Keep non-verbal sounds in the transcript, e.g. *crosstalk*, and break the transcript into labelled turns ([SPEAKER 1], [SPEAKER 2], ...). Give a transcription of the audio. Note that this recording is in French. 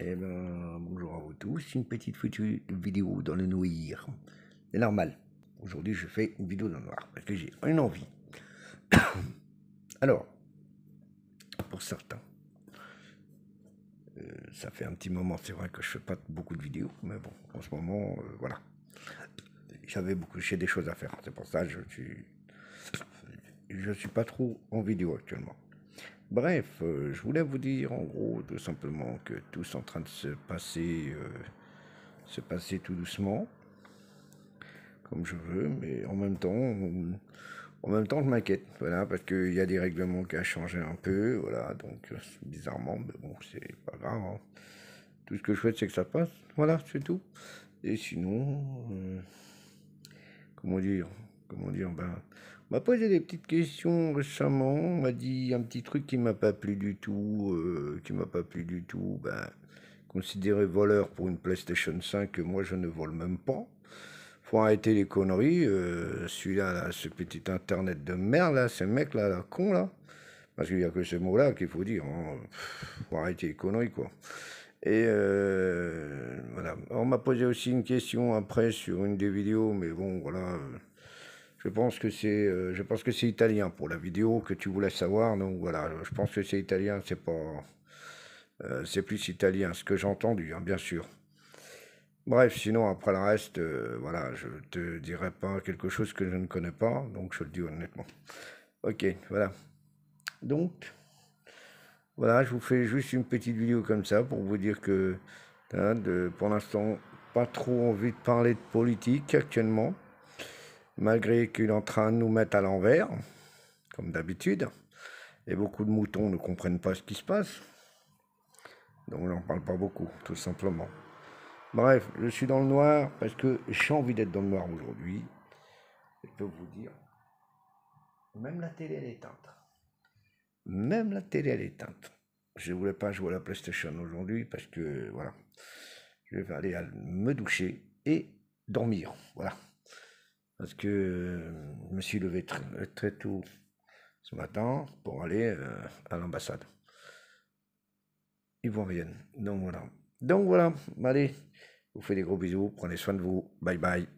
[SPEAKER 1] Et eh ben bonjour à vous tous. Une petite future vidéo dans le noir. C'est normal. Aujourd'hui, je fais une vidéo dans le noir parce que j'ai une envie. *coughs* Alors, pour certains, euh, ça fait un petit moment, c'est vrai que je fais pas beaucoup de vidéos, mais bon, en ce moment, euh, voilà. J'avais beaucoup, j'ai des choses à faire. C'est pour ça que je suis, je suis pas trop en vidéo actuellement. Bref, euh, je voulais vous dire en gros tout simplement que tout est en train de se passer, euh, se passer tout doucement, comme je veux, mais en même temps, euh, en même temps, je m'inquiète, voilà, parce qu'il y a des règlements qui ont changé un peu, voilà, donc bizarrement, mais bon, c'est pas grave. Hein. Tout ce que je souhaite, c'est que ça passe, voilà, c'est tout. Et sinon, comment dire, comment dire, ben, on m'a posé des petites questions récemment, on m'a dit un petit truc qui m'a pas plu du tout, euh, qui m'a pas plu du tout, ben, considéré voleur pour une PlayStation 5, moi je ne vole même pas. Faut arrêter les conneries, euh, celui-là, ce petit internet de merde, là, ce mec là, la con là, parce qu'il n'y a que ce mot-là qu'il faut dire, Il hein. faut arrêter les conneries quoi. Et euh, voilà. On m'a posé aussi une question après sur une des vidéos, mais bon, voilà. Je pense que c'est, euh, je pense que c'est italien pour la vidéo que tu voulais savoir. Donc voilà, je pense que c'est italien. C'est pas, euh, c'est plus italien, ce que j'ai entendu, hein, bien sûr. Bref, sinon après le reste, euh, voilà, je te dirai pas quelque chose que je ne connais pas, donc je le dis honnêtement. Ok, voilà. Donc, voilà, je vous fais juste une petite vidéo comme ça pour vous dire que, hein, de, pour l'instant, pas trop envie de parler de politique actuellement malgré qu'il est en train de nous mettre à l'envers, comme d'habitude. Et beaucoup de moutons ne comprennent pas ce qui se passe. Donc on n'en parle pas beaucoup, tout simplement. Bref, je suis dans le noir parce que j'ai envie d'être dans le noir aujourd'hui. Je peux vous dire, même la télé, elle est éteinte. Même la télé, elle est éteinte. Je ne voulais pas jouer à la PlayStation aujourd'hui parce que, voilà, je vais aller me doucher et dormir. Voilà parce que euh, je me suis levé euh, très, tôt ce matin pour aller euh, à l'ambassade Ils rien. Donc voilà. Donc voilà, allez, vous fais des gros bisous, prenez soin de vous, bye bye.